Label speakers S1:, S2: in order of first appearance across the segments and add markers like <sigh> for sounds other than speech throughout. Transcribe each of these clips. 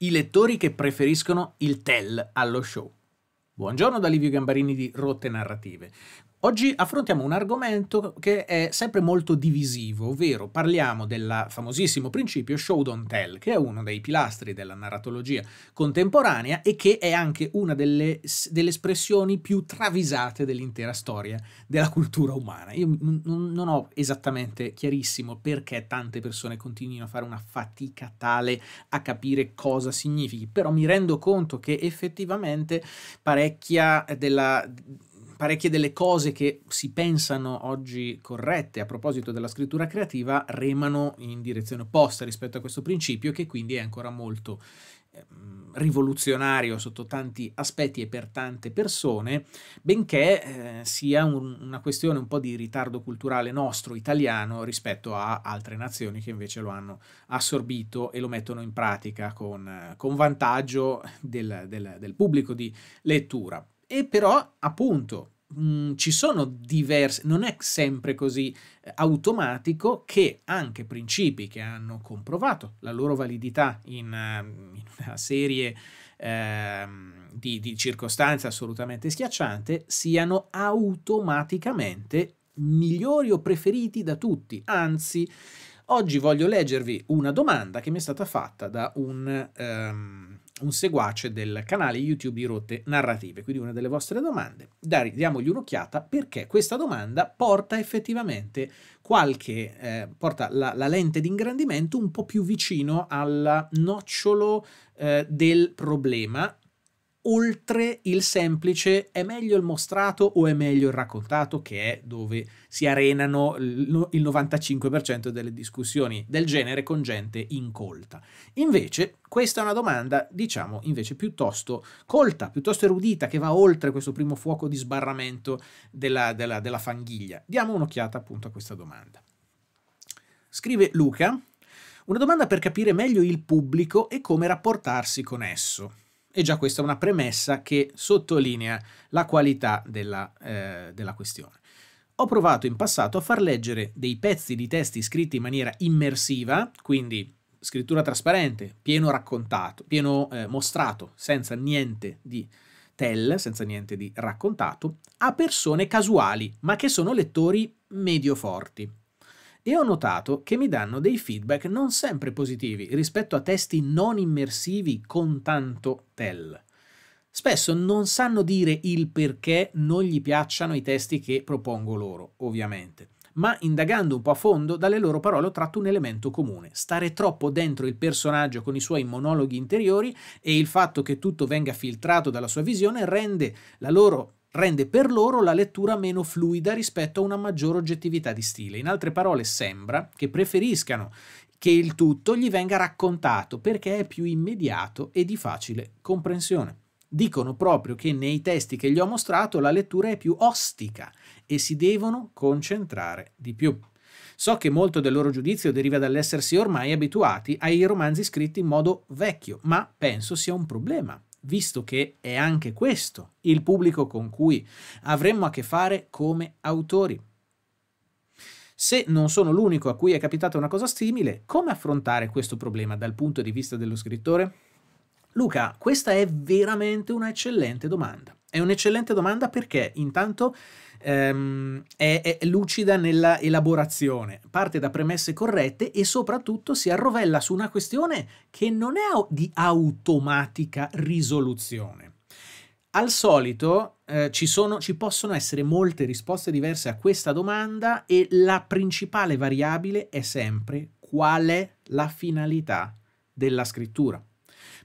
S1: i lettori che preferiscono il tell allo show. Buongiorno da Livio Gambarini di Rotte Narrative. Oggi affrontiamo un argomento che è sempre molto divisivo, ovvero parliamo del famosissimo principio show don't tell, che è uno dei pilastri della narratologia contemporanea e che è anche una delle, delle espressioni più travisate dell'intera storia della cultura umana. Io non ho esattamente chiarissimo perché tante persone continuino a fare una fatica tale a capire cosa significhi, però mi rendo conto che effettivamente parecchia della parecchie delle cose che si pensano oggi corrette a proposito della scrittura creativa remano in direzione opposta rispetto a questo principio che quindi è ancora molto ehm, rivoluzionario sotto tanti aspetti e per tante persone, benché eh, sia un, una questione un po' di ritardo culturale nostro italiano rispetto a altre nazioni che invece lo hanno assorbito e lo mettono in pratica con, con vantaggio del, del, del pubblico di lettura. E però, appunto, mh, mm, ci sono diverse, non è sempre così eh, automatico che anche principi che hanno comprovato la loro validità in, ehm, in una serie ehm, di, di circostanze assolutamente schiacciante siano automaticamente migliori o preferiti da tutti. Anzi, oggi voglio leggervi una domanda che mi è stata fatta da un... Ehm, un seguace del canale YouTube di Rotte Narrative. Quindi una delle vostre domande, Dai, diamogli un'occhiata perché questa domanda porta effettivamente qualche, eh, porta la, la lente di ingrandimento un po' più vicino al nocciolo eh, del problema oltre il semplice è meglio il mostrato o è meglio il raccontato, che è dove si arenano il 95% delle discussioni del genere con gente incolta. Invece, questa è una domanda, diciamo, invece piuttosto colta, piuttosto erudita, che va oltre questo primo fuoco di sbarramento della, della, della fanghiglia. Diamo un'occhiata appunto a questa domanda. Scrive Luca, una domanda per capire meglio il pubblico e come rapportarsi con esso. E già questa è una premessa che sottolinea la qualità della, eh, della questione. Ho provato in passato a far leggere dei pezzi di testi scritti in maniera immersiva, quindi scrittura trasparente, pieno raccontato, pieno eh, mostrato, senza niente di tell, senza niente di raccontato, a persone casuali, ma che sono lettori medio forti e ho notato che mi danno dei feedback non sempre positivi rispetto a testi non immersivi con tanto tell. Spesso non sanno dire il perché non gli piacciono i testi che propongo loro, ovviamente, ma indagando un po' a fondo dalle loro parole ho tratto un elemento comune, stare troppo dentro il personaggio con i suoi monologhi interiori e il fatto che tutto venga filtrato dalla sua visione rende la loro rende per loro la lettura meno fluida rispetto a una maggiore oggettività di stile. In altre parole, sembra che preferiscano che il tutto gli venga raccontato perché è più immediato e di facile comprensione. Dicono proprio che nei testi che gli ho mostrato la lettura è più ostica e si devono concentrare di più. So che molto del loro giudizio deriva dall'essersi ormai abituati ai romanzi scritti in modo vecchio, ma penso sia un problema visto che è anche questo il pubblico con cui avremmo a che fare come autori. Se non sono l'unico a cui è capitata una cosa simile, come affrontare questo problema dal punto di vista dello scrittore? Luca, questa è veramente un'eccellente domanda. È un'eccellente domanda perché intanto ehm, è, è lucida nella elaborazione, parte da premesse corrette e soprattutto si arrovella su una questione che non è di automatica risoluzione. Al solito eh, ci, sono, ci possono essere molte risposte diverse a questa domanda e la principale variabile è sempre qual è la finalità della scrittura.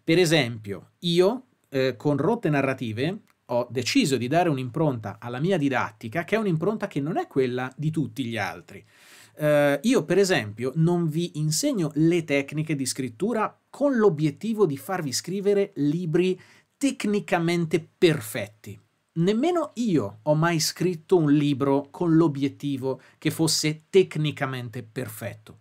S1: Per esempio, io eh, con rotte narrative ho deciso di dare un'impronta alla mia didattica che è un'impronta che non è quella di tutti gli altri. Uh, io, per esempio, non vi insegno le tecniche di scrittura con l'obiettivo di farvi scrivere libri tecnicamente perfetti. Nemmeno io ho mai scritto un libro con l'obiettivo che fosse tecnicamente perfetto.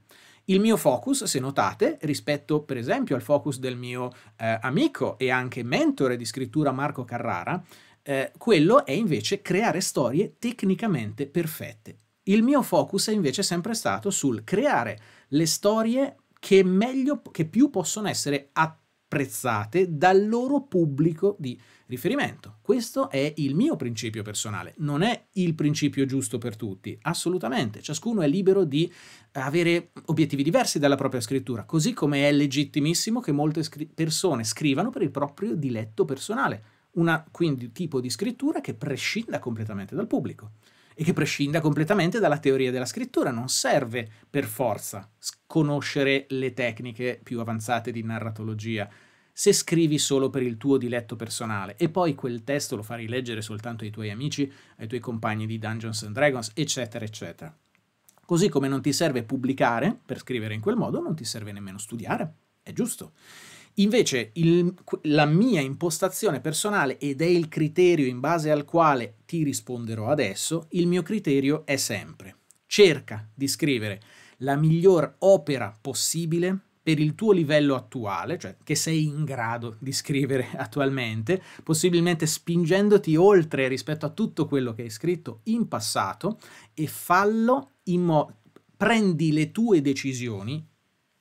S1: Il mio focus, se notate, rispetto per esempio al focus del mio eh, amico e anche mentore di scrittura Marco Carrara, eh, quello è invece creare storie tecnicamente perfette. Il mio focus è invece sempre stato sul creare le storie che, meglio, che più possono essere apprezzate dal loro pubblico di riferimento. Questo è il mio principio personale, non è il principio giusto per tutti, assolutamente. Ciascuno è libero di avere obiettivi diversi dalla propria scrittura, così come è legittimissimo che molte scri persone scrivano per il proprio diletto personale, una quindi tipo di scrittura che prescinda completamente dal pubblico e che prescinda completamente dalla teoria della scrittura, non serve per forza conoscere le tecniche più avanzate di narratologia se scrivi solo per il tuo diletto personale e poi quel testo lo farai leggere soltanto ai tuoi amici, ai tuoi compagni di Dungeons and Dragons, eccetera, eccetera. Così come non ti serve pubblicare per scrivere in quel modo, non ti serve nemmeno studiare, è giusto. Invece il, la mia impostazione personale ed è il criterio in base al quale ti risponderò adesso, il mio criterio è sempre cerca di scrivere la miglior opera possibile per il tuo livello attuale, cioè che sei in grado di scrivere <laughs> attualmente, possibilmente spingendoti oltre rispetto a tutto quello che hai scritto in passato e fallo in modo prendi le tue decisioni,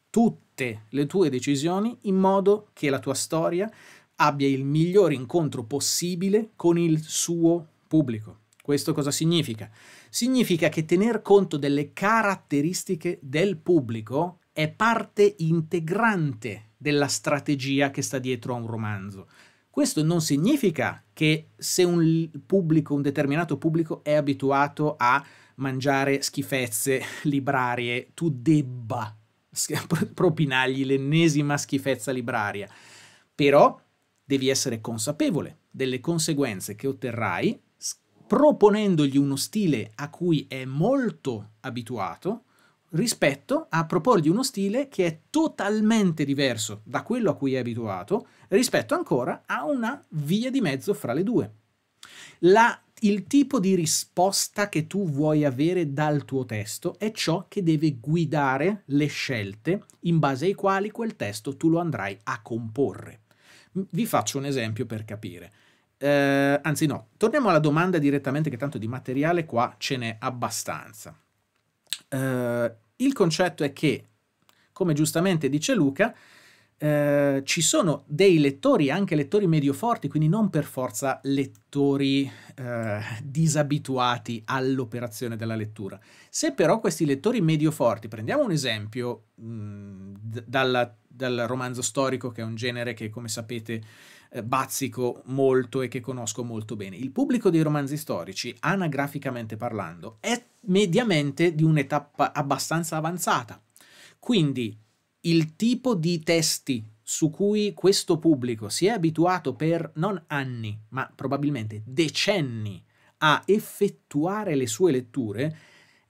S1: tutte le tue decisioni in modo che la tua storia abbia il miglior incontro possibile con il suo pubblico. Questo cosa significa? Significa che tener conto delle caratteristiche del pubblico è parte integrante della strategia che sta dietro a un romanzo. Questo non significa che se un pubblico, un determinato pubblico è abituato a mangiare schifezze <laughs> librarie, tu debba <laughs> propinargli l'ennesima schifezza libraria. Però devi essere consapevole delle conseguenze che otterrai proponendogli uno stile a cui è molto abituato rispetto a proporgli uno stile che è totalmente diverso da quello a cui è abituato, rispetto ancora a una via di mezzo fra le due. La, il tipo di risposta che tu vuoi avere dal tuo testo è ciò che deve guidare le scelte in base ai quali quel testo tu lo andrai a comporre. Vi faccio un esempio per capire. Eh, anzi no, torniamo alla domanda direttamente che tanto di materiale qua ce n'è abbastanza. Eh, il concetto è che, come giustamente dice Luca, eh, ci sono dei lettori, anche lettori medio-forti, quindi non per forza lettori eh, disabituati all'operazione della lettura. Se però questi lettori medio-forti, prendiamo un esempio mh, mm, dalla, dal romanzo storico, che è un genere che, come sapete, eh, bazzico molto e che conosco molto bene. Il pubblico dei romanzi storici, anagraficamente parlando, è mediamente di un'età abbastanza avanzata. Quindi il tipo di testi su cui questo pubblico si è abituato per non anni, ma probabilmente decenni a effettuare le sue letture,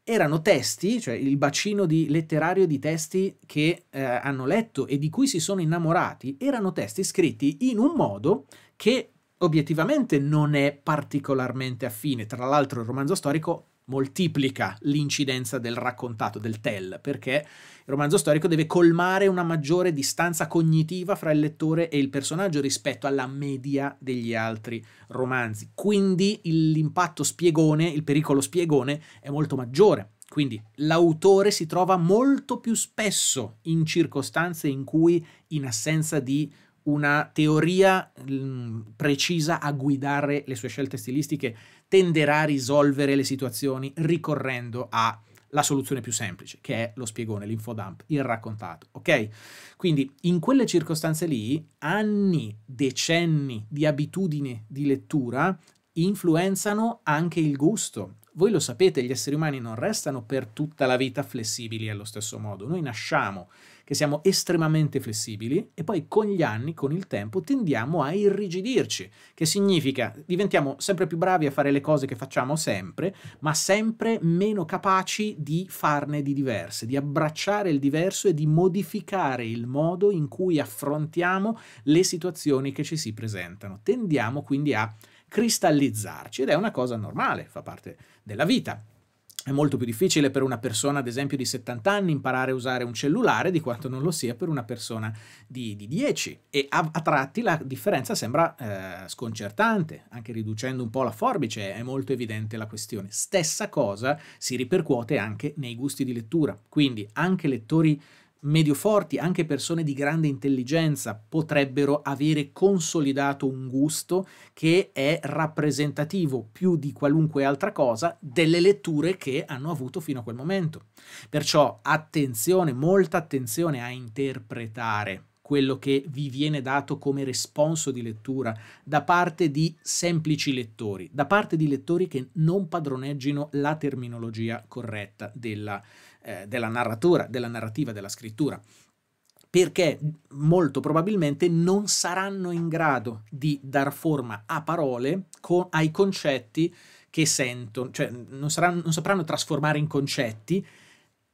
S1: erano testi, cioè il bacino di letterario di testi che eh, hanno letto e di cui si sono innamorati, erano testi scritti in un modo che obiettivamente non è particolarmente affine. Tra l'altro il romanzo storico moltiplica l'incidenza del raccontato, del tell, perché il romanzo storico deve colmare una maggiore distanza cognitiva fra il lettore e il personaggio rispetto alla media degli altri romanzi. Quindi l'impatto spiegone, il pericolo spiegone è molto maggiore. Quindi l'autore si trova molto più spesso in circostanze in cui, in assenza di una teoria mh, mm, precisa a guidare le sue scelte stilistiche, tenderà a risolvere le situazioni ricorrendo alla soluzione più semplice, che è lo spiegone, l'infodump, il raccontato, ok? Quindi in quelle circostanze lì, anni, decenni di abitudine di lettura influenzano anche il gusto. Voi lo sapete, gli esseri umani non restano per tutta la vita flessibili allo stesso modo. Noi nasciamo che siamo estremamente flessibili e poi con gli anni, con il tempo, tendiamo a irrigidirci, che significa diventiamo sempre più bravi a fare le cose che facciamo sempre, ma sempre meno capaci di farne di diverse, di abbracciare il diverso e di modificare il modo in cui affrontiamo le situazioni che ci si presentano. Tendiamo quindi a cristallizzarci ed è una cosa normale, fa parte della vita. È molto più difficile per una persona, ad esempio, di 70 anni imparare a usare un cellulare di quanto non lo sia per una persona di, di 10. E a, a, tratti la differenza sembra eh, sconcertante, anche riducendo un po' la forbice è molto evidente la questione. Stessa cosa si ripercuote anche nei gusti di lettura. Quindi anche lettori medio-forti, anche persone di grande intelligenza potrebbero avere consolidato un gusto che è rappresentativo più di qualunque altra cosa delle letture che hanno avuto fino a quel momento. Perciò attenzione, molta attenzione a interpretare quello che vi viene dato come responso di lettura da parte di semplici lettori, da parte di lettori che non padroneggino la terminologia corretta della lettura eh, della narratura, della narrativa, della scrittura, perché molto probabilmente non saranno in grado di dar forma a parole co ai concetti che sentono, cioè non, saranno, non sapranno trasformare in concetti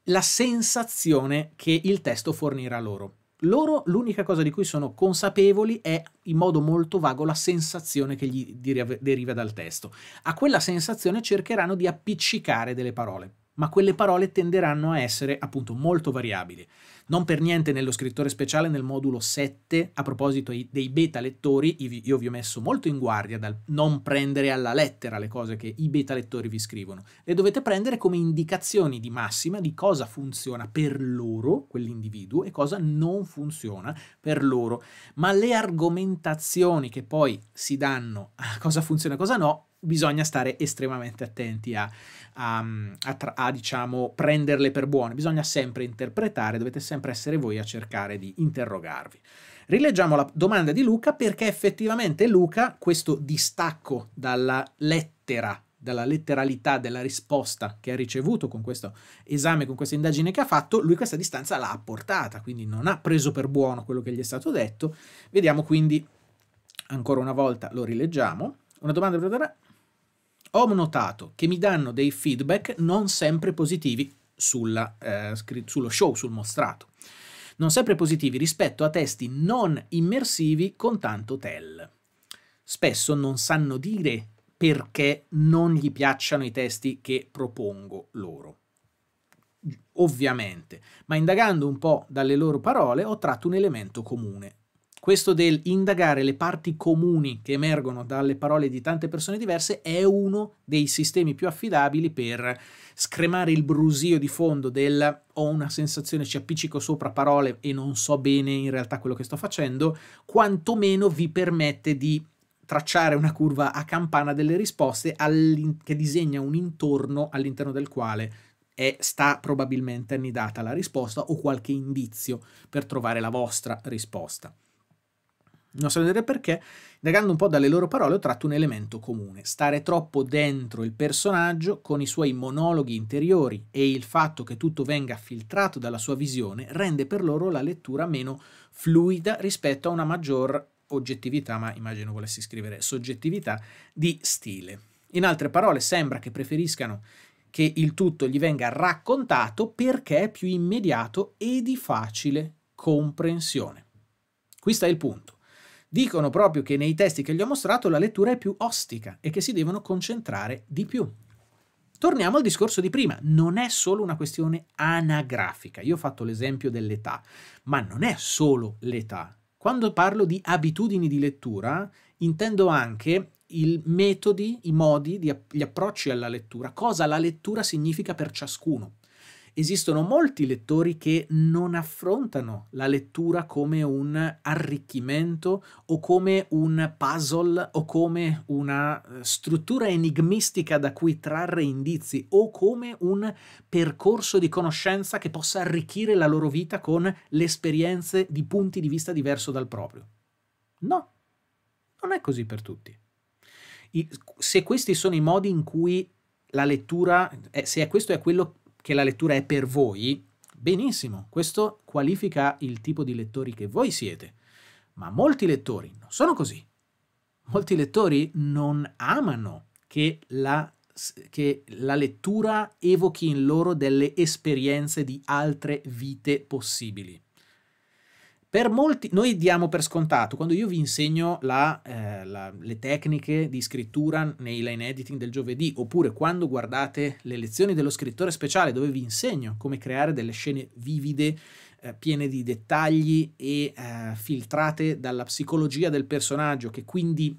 S1: la sensazione che il testo fornirà loro. Loro l'unica cosa di cui sono consapevoli è in modo molto vago la sensazione che gli deriva dal testo. A quella sensazione cercheranno di appiccicare delle parole ma quelle parole tenderanno a essere appunto molto variabili. Non per niente nello scrittore speciale nel modulo 7, a proposito dei beta lettori, io vi ho messo molto in guardia dal non prendere alla lettera le cose che i beta lettori vi scrivono. Le dovete prendere come indicazioni di massima di cosa funziona per loro, quell'individuo, e cosa non funziona per loro. Ma le argomentazioni che poi si danno a cosa funziona e cosa no, bisogna stare estremamente attenti a, a, a, a diciamo, prenderle per buone. Bisogna sempre interpretare, dovete sempre sempre essere voi a cercare di interrogarvi. Rileggiamo la domanda di Luca perché effettivamente Luca questo distacco dalla lettera dalla letteralità della risposta che ha ricevuto con questo esame, con questa indagine che ha fatto, lui questa distanza l'ha apportata, quindi non ha preso per buono quello che gli è stato detto. Vediamo quindi, ancora una volta lo rileggiamo, una domanda per Ho notato che mi danno dei feedback non sempre positivi sulla, eh, sullo show, sul mostrato. Non sempre positivi rispetto a testi non immersivi con tanto tell. Spesso non sanno dire perché non gli piacciono i testi che propongo loro. Ovviamente, ma indagando un po' dalle loro parole ho tratto un elemento comune, questo del indagare le parti comuni che emergono dalle parole di tante persone diverse è uno dei sistemi più affidabili per scremare il brusio di fondo del ho una sensazione, ci appiccico sopra parole e non so bene in realtà quello che sto facendo, quantomeno vi permette di tracciare una curva a campana delle risposte che disegna un intorno all'interno del quale è, sta probabilmente annidata la risposta o qualche indizio per trovare la vostra risposta. Non so vedere perché, indagando un po' dalle loro parole, ho tratto un elemento comune. Stare troppo dentro il personaggio, con i suoi monologhi interiori e il fatto che tutto venga filtrato dalla sua visione, rende per loro la lettura meno fluida rispetto a una maggior oggettività, ma immagino volessi scrivere soggettività, di stile. In altre parole, sembra che preferiscano che il tutto gli venga raccontato perché è più immediato e di facile comprensione. Qui sta il punto dicono proprio che nei testi che gli ho mostrato la lettura è più ostica e che si devono concentrare di più. Torniamo al discorso di prima, non è solo una questione anagrafica, io ho fatto l'esempio dell'età, ma non è solo l'età. Quando parlo di abitudini di lettura, intendo anche i metodi, i modi, gli approcci alla lettura, cosa la lettura significa per ciascuno esistono molti lettori che non affrontano la lettura come un arricchimento o come un puzzle o come una eh, struttura enigmistica da cui trarre indizi o come un percorso di conoscenza che possa arricchire la loro vita con le esperienze di punti di vista diverso dal proprio. No, non è così per tutti. se questi sono i modi in cui la lettura, eh, se questo è quello che la lettura è per voi, benissimo, questo qualifica il tipo di lettori che voi siete. Ma molti lettori non sono così. Molti lettori non amano che la, che la lettura evochi in loro delle esperienze di altre vite possibili. Per molti, noi diamo per scontato, quando io vi insegno la, eh, la, le tecniche di scrittura nei line editing del giovedì, oppure quando guardate le lezioni dello scrittore speciale dove vi insegno come creare delle scene vivide, eh, piene di dettagli e eh, filtrate dalla psicologia del personaggio, che quindi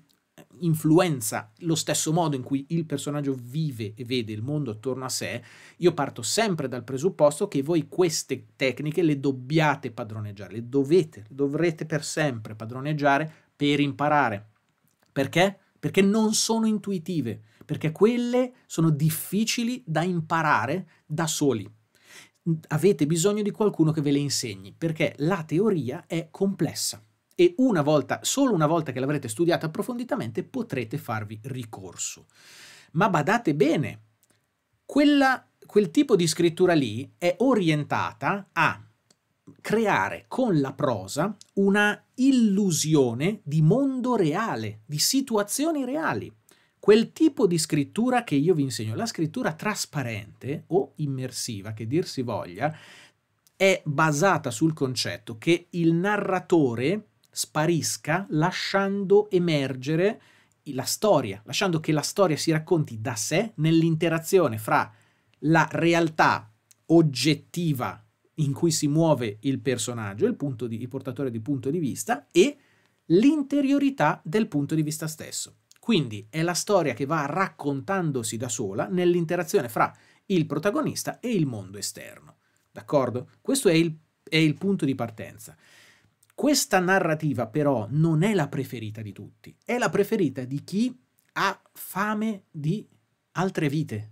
S1: influenza lo stesso modo in cui il personaggio vive e vede il mondo attorno a sé, io parto sempre dal presupposto che voi queste tecniche le dobbiate padroneggiare, le dovete, le dovrete per sempre padroneggiare per imparare. Perché? Perché non sono intuitive, perché quelle sono difficili da imparare da soli avete bisogno di qualcuno che ve le insegni, perché la teoria è complessa e una volta, solo una volta che l'avrete studiata approfonditamente potrete farvi ricorso. Ma badate bene, quella, quel tipo di scrittura lì è orientata a creare con la prosa una illusione di mondo reale, di situazioni reali. Quel tipo di scrittura che io vi insegno, la scrittura trasparente o immersiva, che dir si voglia, è basata sul concetto che il narratore sparisca lasciando emergere la storia, lasciando che la storia si racconti da sé nell'interazione fra la realtà oggettiva in cui si muove il personaggio, il, di, il portatore di punto di vista e l'interiorità del punto di vista stesso. Quindi è la storia che va raccontandosi da sola nell'interazione fra il protagonista e il mondo esterno. D'accordo? Questo è il, è il punto di partenza. Questa narrativa però non è la preferita di tutti, è la preferita di chi ha fame di altre vite,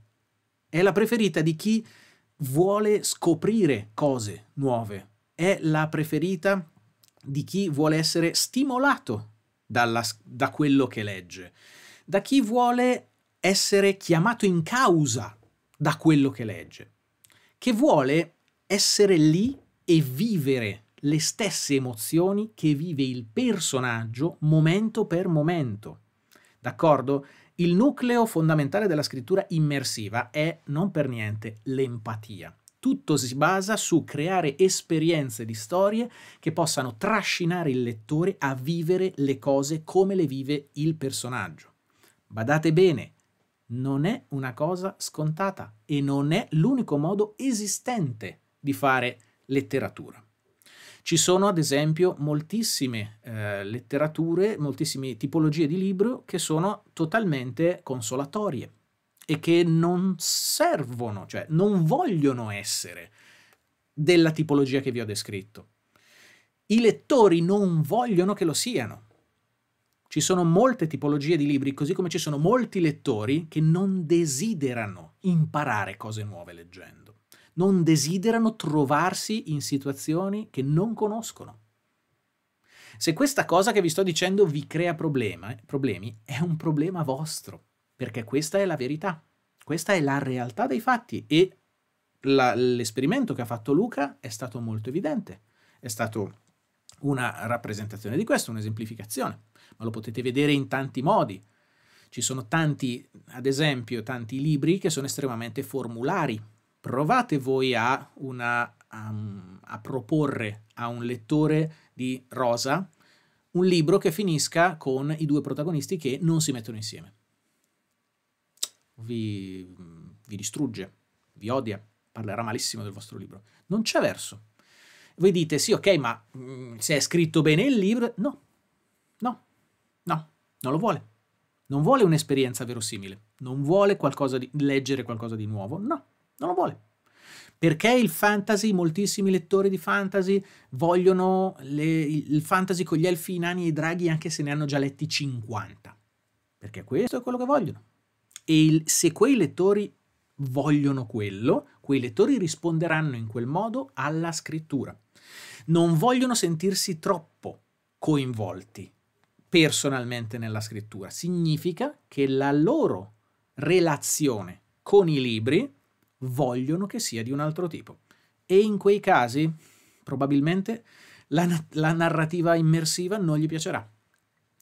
S1: è la preferita di chi vuole scoprire cose nuove, è la preferita di chi vuole essere stimolato dalla, da quello che legge, da chi vuole essere chiamato in causa da quello che legge, che vuole essere lì e vivere le stesse emozioni che vive il personaggio momento per momento. D'accordo? Il nucleo fondamentale della scrittura immersiva è, non per niente, l'empatia. Tutto si basa su creare esperienze di storie che possano trascinare il lettore a vivere le cose come le vive il personaggio. Badate bene, non è una cosa scontata e non è l'unico modo esistente di fare letteratura. Ci sono ad esempio moltissime eh, letterature, moltissime tipologie di libro che sono totalmente consolatorie e che non servono, cioè non vogliono essere della tipologia che vi ho descritto. I lettori non vogliono che lo siano. Ci sono molte tipologie di libri, così come ci sono molti lettori che non desiderano imparare cose nuove leggendo non desiderano trovarsi in situazioni che non conoscono. Se questa cosa che vi sto dicendo vi crea problema, problemi, è un problema vostro, perché questa è la verità, questa è la realtà dei fatti e la, l'esperimento che ha fatto Luca è stato molto evidente, è stato una rappresentazione di questo, un'esemplificazione, ma lo potete vedere in tanti modi. Ci sono tanti, ad esempio, tanti libri che sono estremamente formulari, provate voi a, una, um, a proporre a un lettore di Rosa un libro che finisca con i due protagonisti che non si mettono insieme. Vi, vi distrugge, vi odia, parlerà malissimo del vostro libro. Non c'è verso. Voi dite sì, ok, ma mh, mm, se è scritto bene il libro, no, no, no, non lo vuole. Non vuole un'esperienza verosimile, non vuole qualcosa di, leggere qualcosa di nuovo, no. Non lo vuole. Perché il fantasy, moltissimi lettori di fantasy vogliono le, il fantasy con gli elfi, i nani e i draghi anche se ne hanno già letti 50. Perché questo è quello che vogliono. E il, se quei lettori vogliono quello, quei lettori risponderanno in quel modo alla scrittura. Non vogliono sentirsi troppo coinvolti personalmente nella scrittura. Significa che la loro relazione con i libri vogliono che sia di un altro tipo. E in quei casi, probabilmente, la, la narrativa immersiva non gli piacerà.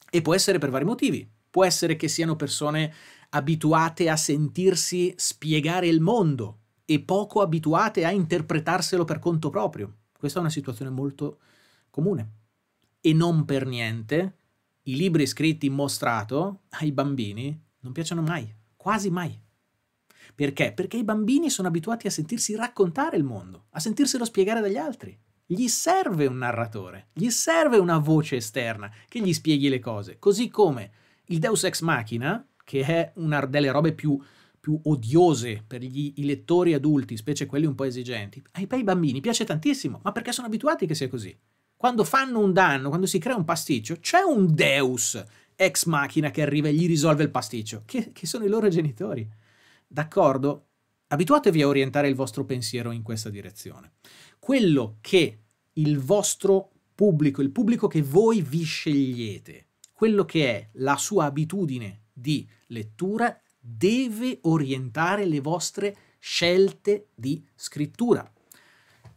S1: E può essere per vari motivi. Può essere che siano persone abituate a sentirsi spiegare il mondo e poco abituate a interpretarselo per conto proprio. Questa è una situazione molto comune. E non per niente i libri scritti in mostrato ai bambini non piacciono mai, quasi mai. Perché? Perché i bambini sono abituati a sentirsi raccontare il mondo, a sentirselo spiegare dagli altri. Gli serve un narratore, gli serve una voce esterna che gli spieghi le cose. Così come il Deus Ex Machina, che è una delle robe più, più odiose per gli, i lettori adulti, specie quelli un po' esigenti, ai, ai bambini piace tantissimo, ma perché sono abituati che sia così. Quando fanno un danno, quando si crea un pasticcio, c'è un Deus ex machina che arriva e gli risolve il pasticcio, che, che sono i loro genitori. D'accordo? Abituatevi a orientare il vostro pensiero in questa direzione. Quello che il vostro pubblico, il pubblico che voi vi scegliete, quello che è la sua abitudine di lettura deve orientare le vostre scelte di scrittura.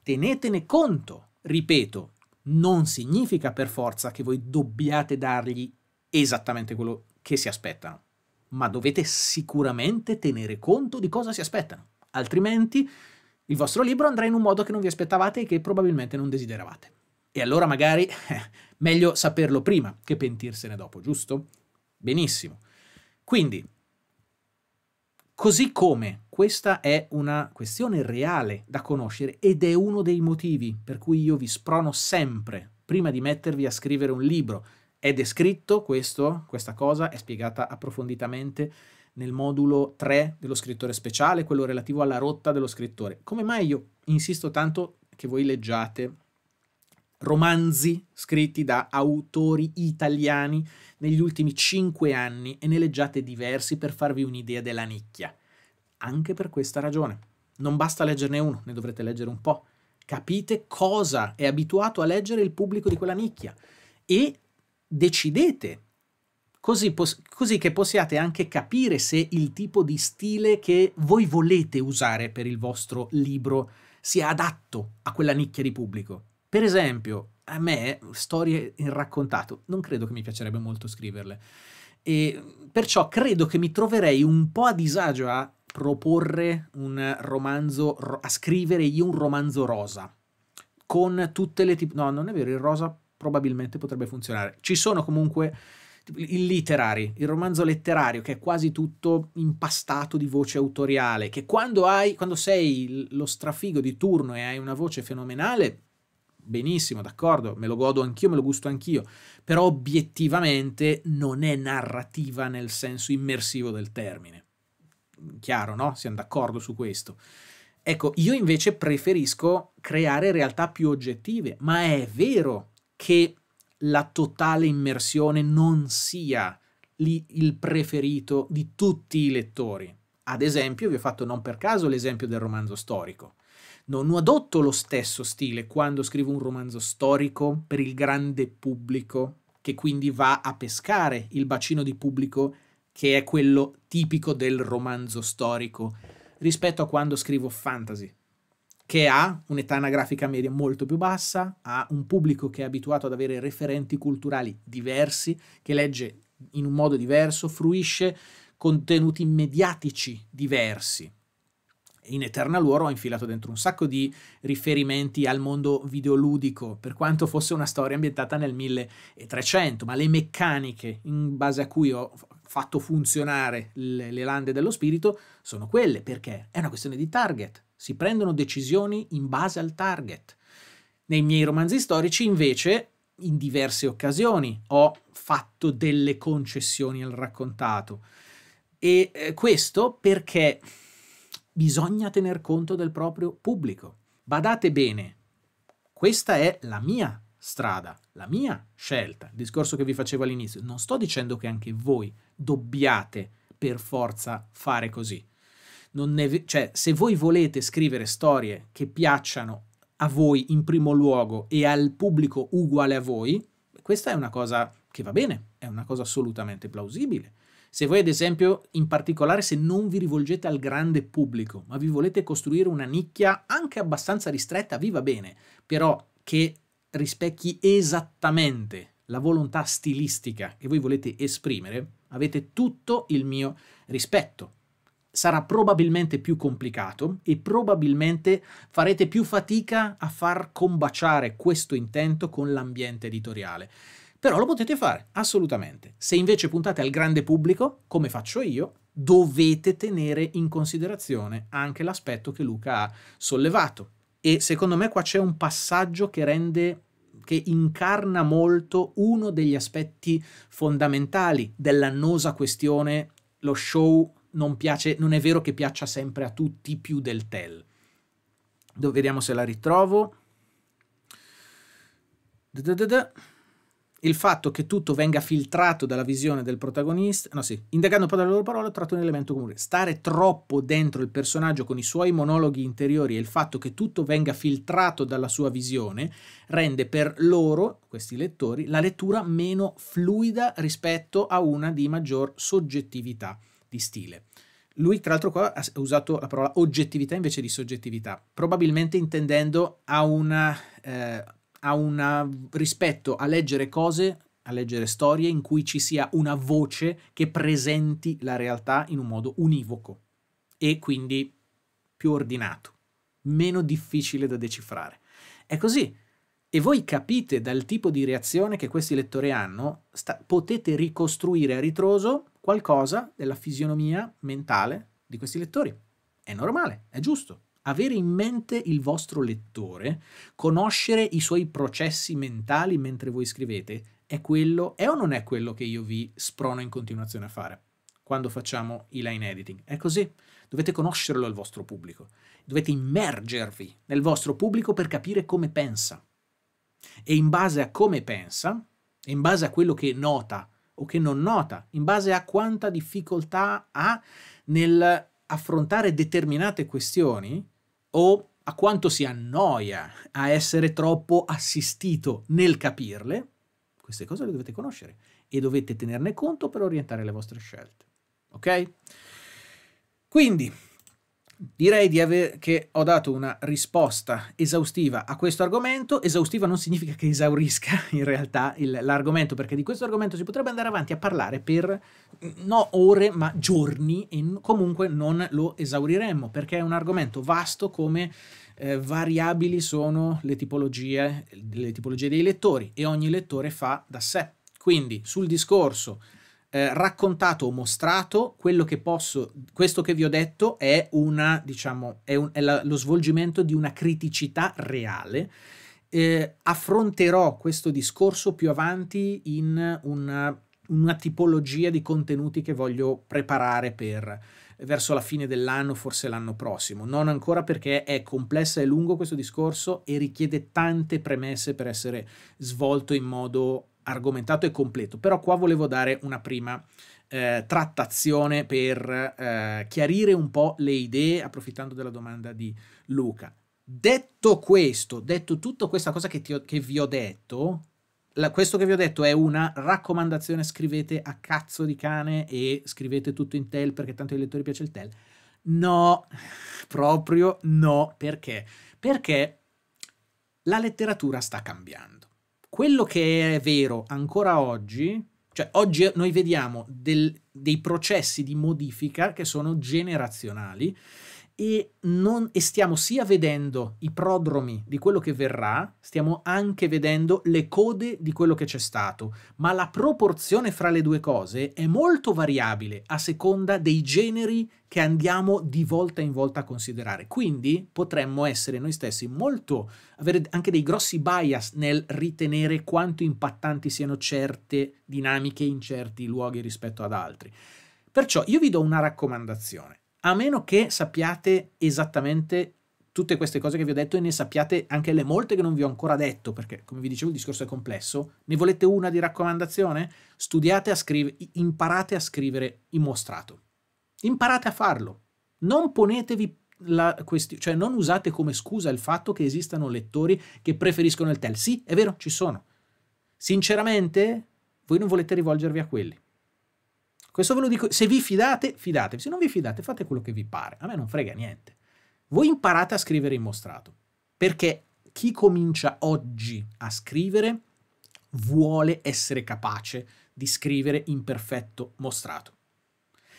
S1: Tenetene conto, ripeto, non significa per forza che voi dobbiate dargli esattamente quello che si aspettano ma dovete sicuramente tenere conto di cosa si aspettano, altrimenti il vostro libro andrà in un modo che non vi aspettavate e che probabilmente non desideravate. E allora magari eh, <laughs> meglio saperlo prima che pentirsene dopo, giusto? Benissimo. Quindi, così come questa è una questione reale da conoscere ed è uno dei motivi per cui io vi sprono sempre, prima di mettervi a scrivere un libro, è descritto questo, questa cosa è spiegata approfonditamente nel modulo 3 dello scrittore speciale, quello relativo alla rotta dello scrittore. Come mai io insisto tanto che voi leggiate romanzi scritti da autori italiani negli ultimi 5 anni e ne leggiate diversi per farvi un'idea della nicchia? Anche per questa ragione. Non basta leggerne uno, ne dovrete leggere un po'. Capite cosa è abituato a leggere il pubblico di quella nicchia e decidete, così, pos- così che possiate anche capire se il tipo di stile che voi volete usare per il vostro libro sia adatto a quella nicchia di pubblico. Per esempio, a me storie in raccontato non credo che mi piacerebbe molto scriverle. E perciò credo che mi troverei un po' a disagio a proporre un romanzo, a scrivere io un romanzo rosa. Con tutte le tipologie. No, non è vero, il rosa probabilmente potrebbe funzionare. Ci sono comunque il literary, il romanzo letterario che è quasi tutto impastato di voce autoriale, che quando, hai, quando sei lo strafigo di turno e hai una voce fenomenale, benissimo, d'accordo, me lo godo anch'io, me lo gusto anch'io, però obiettivamente non è narrativa nel senso immersivo del termine. Chiaro, no? Siamo d'accordo su questo. Ecco, io invece preferisco creare realtà più oggettive, ma è vero che la totale immersione non sia il preferito di tutti i lettori. Ad esempio, vi ho fatto non per caso l'esempio del romanzo storico. Non adotto lo stesso stile quando scrivo un romanzo storico per il grande pubblico, che quindi va a pescare il bacino di pubblico che è quello tipico del romanzo storico, rispetto a quando scrivo fantasy che ha un'età anagrafica media molto più bassa, ha un pubblico che è abituato ad avere referenti culturali diversi, che legge in un modo diverso, fruisce contenuti mediatici diversi. In Eternal War ho infilato dentro un sacco di riferimenti al mondo videoludico, per quanto fosse una storia ambientata nel 1300, ma le meccaniche in base a cui ho fatto funzionare le, le lande dello spirito sono quelle, perché è una questione di target si prendono decisioni in base al target. Nei miei romanzi storici invece, in diverse occasioni, ho fatto delle concessioni al raccontato. E eh, questo perché bisogna tener conto del proprio pubblico. Badate bene, questa è la mia strada, la mia scelta, il discorso che vi facevo all'inizio. Non sto dicendo che anche voi dobbiate per forza fare così ne, cioè, se voi volete scrivere storie che piacciono a voi in primo luogo e al pubblico uguale a voi, questa è una cosa che va bene, è una cosa assolutamente plausibile. Se voi, ad esempio, in particolare se non vi rivolgete al grande pubblico, ma vi volete costruire una nicchia anche abbastanza ristretta, vi va bene, però che rispecchi esattamente la volontà stilistica che voi volete esprimere, avete tutto il mio rispetto sarà probabilmente più complicato e probabilmente farete più fatica a far combaciare questo intento con l'ambiente editoriale. Però lo potete fare, assolutamente. Se invece puntate al grande pubblico, come faccio io, dovete tenere in considerazione anche l'aspetto che Luca ha sollevato. E secondo me qua c'è un passaggio che rende che incarna molto uno degli aspetti fondamentali dell'annosa questione lo show non, piace, non è vero che piaccia sempre a tutti più del tell. Dove, vediamo se la ritrovo. Da da da il fatto che tutto venga filtrato dalla visione del protagonista, no sì, indagando un po' dalle loro parole, ho tratto un elemento comune. Stare troppo dentro il personaggio con i suoi monologhi interiori e il fatto che tutto venga filtrato dalla sua visione rende per loro, questi lettori, la lettura meno fluida rispetto a una di maggior soggettività di stile. Lui, tra l'altro, qua ha usato la parola oggettività invece di soggettività, probabilmente intendendo a una, eh, rispetto a leggere cose, a leggere storie in cui ci sia una voce che presenti la realtà in un modo univoco e quindi più ordinato, meno difficile da decifrare. È così. E voi capite dal tipo di reazione che questi lettori hanno, potete ricostruire a ritroso qualcosa della fisionomia mentale di questi lettori. È normale, è giusto. Avere in mente il vostro lettore, conoscere i suoi processi mentali mentre voi scrivete, è quello, è o non è quello che io vi sprono in continuazione a fare quando facciamo i line editing. È così. Dovete conoscerlo il vostro pubblico. Dovete immergervi nel vostro pubblico per capire come pensa. E in base a come pensa, in base a quello che nota o che non nota, in base a quanta difficoltà ha nel affrontare determinate questioni o a quanto si annoia a essere troppo assistito nel capirle, queste cose le dovete conoscere e dovete tenerne conto per orientare le vostre scelte. Ok? Quindi Direi di aver, che ho dato una risposta esaustiva a questo argomento. Esaustiva non significa che esaurisca <laughs> in realtà l'argomento, perché di questo argomento si potrebbe andare avanti a parlare per mm, no ore, ma giorni, e comunque non lo esauriremmo, perché è un argomento vasto come eh, variabili sono le tipologie, le tipologie dei lettori e ogni lettore fa da sé. Quindi sul discorso eh, raccontato o mostrato quello che posso, questo che vi ho detto è, una, diciamo, è, un, è la, lo svolgimento di una criticità reale. Eh, affronterò questo discorso più avanti in una, una tipologia di contenuti che voglio preparare per verso la fine dell'anno, forse l'anno prossimo. Non ancora perché è complesso e lungo questo discorso e richiede tante premesse per essere svolto in modo argomentato e completo, però qua volevo dare una prima eh, trattazione per eh, chiarire un po' le idee, approfittando della domanda di Luca. Detto questo, detto tutta questa cosa che, ho, che vi ho detto, la, questo che vi ho detto è una raccomandazione, scrivete a cazzo di cane e scrivete tutto in tel perché tanto ai lettori piace il tel. No, <laughs> proprio no, perché? Perché la letteratura sta cambiando quello che è vero ancora oggi, cioè oggi noi vediamo del, dei processi di modifica che sono generazionali e, non, e, stiamo sia vedendo i prodromi di quello che verrà, stiamo anche vedendo le code di quello che c'è stato, ma la proporzione fra le due cose è molto variabile a seconda dei generi che andiamo di volta in volta a considerare. Quindi potremmo essere noi stessi molto, avere anche dei grossi bias nel ritenere quanto impattanti siano certe dinamiche in certi luoghi rispetto ad altri. Perciò io vi do una raccomandazione a meno che sappiate esattamente tutte queste cose che vi ho detto e ne sappiate anche le molte che non vi ho ancora detto, perché come vi dicevo il discorso è complesso, ne volete una di raccomandazione? Studiate a scrivere, imparate a scrivere in mostrato. Imparate a farlo. Non ponetevi la questione, cioè non usate come scusa il fatto che esistano lettori che preferiscono il tel. Sì, è vero, ci sono. Sinceramente, voi non volete rivolgervi a quelli. Questo ve lo dico, se vi fidate, fidatevi, se non vi fidate fate quello che vi pare, a me non frega niente. Voi imparate a scrivere in mostrato, perché chi comincia oggi a scrivere vuole essere capace di scrivere in perfetto mostrato.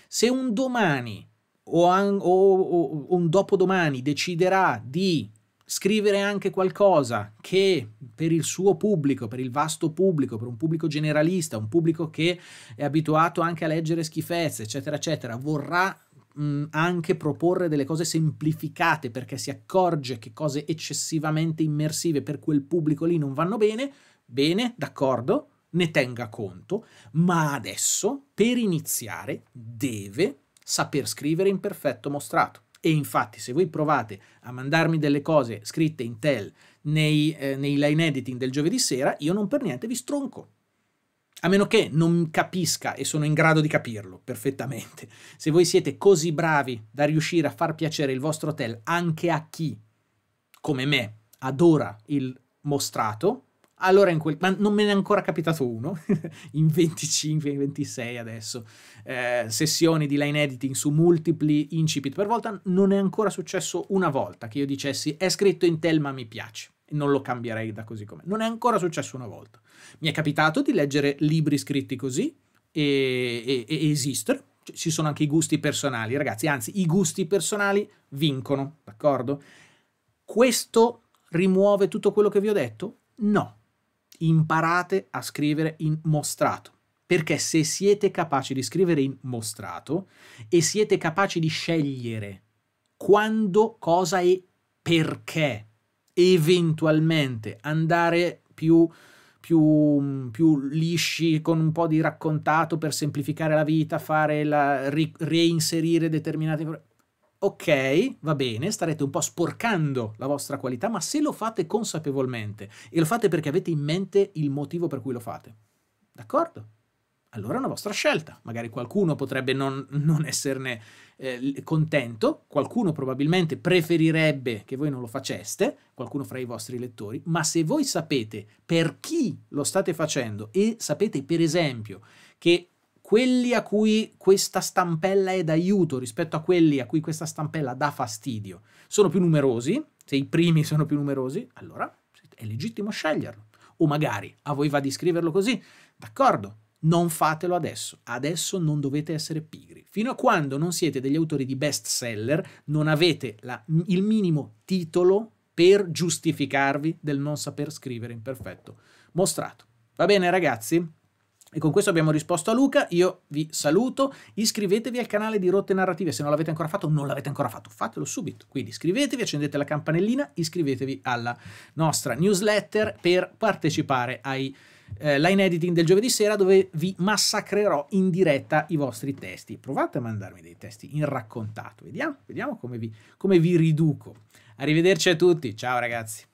S1: Se un domani o, un dopodomani deciderà di scrivere anche qualcosa che per il suo pubblico, per il vasto pubblico, per un pubblico generalista, un pubblico che è abituato anche a leggere schifezze, eccetera, eccetera, vorrà mh, anche proporre delle cose semplificate perché si accorge che cose eccessivamente immersive per quel pubblico lì non vanno bene, bene, d'accordo, ne tenga conto, ma adesso per iniziare deve saper scrivere in perfetto mostrato. E infatti, se voi provate a mandarmi delle cose scritte in tel nei, eh, nei line editing del giovedì sera, io non per niente vi stronco. A meno che non capisca, e sono in grado di capirlo perfettamente, se voi siete così bravi da riuscire a far piacere il vostro tel anche a chi, come me, adora il mostrato, allora in quel... ma non me ne è ancora capitato uno, <laughs> in 25, in 26 adesso, eh, sessioni di line editing su multipli incipit per volta, non è ancora successo una volta che io dicessi è scritto in tel ma mi piace, non lo cambierei da così com'è, non è ancora successo una volta. Mi è capitato di leggere libri scritti così e, e, e esistere, ci sono anche i gusti personali, ragazzi, anzi i gusti personali vincono, d'accordo? Questo rimuove tutto quello che vi ho detto? No imparate a scrivere in mostrato. Perché se siete capaci di scrivere in mostrato e siete capaci di scegliere quando, cosa e perché eventualmente andare più, più, più, lisci, con un po' di raccontato per semplificare la vita, fare la, ri, reinserire determinate... Ok, va bene, starete un po' sporcando la vostra qualità, ma se lo fate consapevolmente e lo fate perché avete in mente il motivo per cui lo fate, d'accordo? Allora è una vostra scelta. Magari qualcuno potrebbe non, non esserne eh, contento, qualcuno probabilmente preferirebbe che voi non lo faceste, qualcuno fra i vostri lettori, ma se voi sapete per chi lo state facendo e sapete per esempio che quelli a cui questa stampella è d'aiuto rispetto a quelli a cui questa stampella dà fastidio sono più numerosi, se i primi <laughs> sono più numerosi, allora è legittimo sceglierlo. O magari a voi va di scriverlo così, d'accordo, non fatelo adesso, adesso non dovete essere pigri. Fino a quando non siete degli autori di best seller, non avete la, il minimo titolo per giustificarvi del non saper scrivere in perfetto mostrato. Va bene ragazzi? E con questo abbiamo risposto a Luca, io vi saluto, iscrivetevi al canale di Rotte Narrative, se non l'avete ancora fatto, non l'avete ancora fatto, fatelo subito, quindi iscrivetevi, accendete la campanellina, iscrivetevi alla nostra newsletter per partecipare ai eh, line editing del giovedì sera dove vi massacrerò in diretta i vostri testi. Provate a mandarmi dei testi in raccontato, vediamo, vediamo come vi, come vi riduco. Arrivederci a tutti, ciao ragazzi.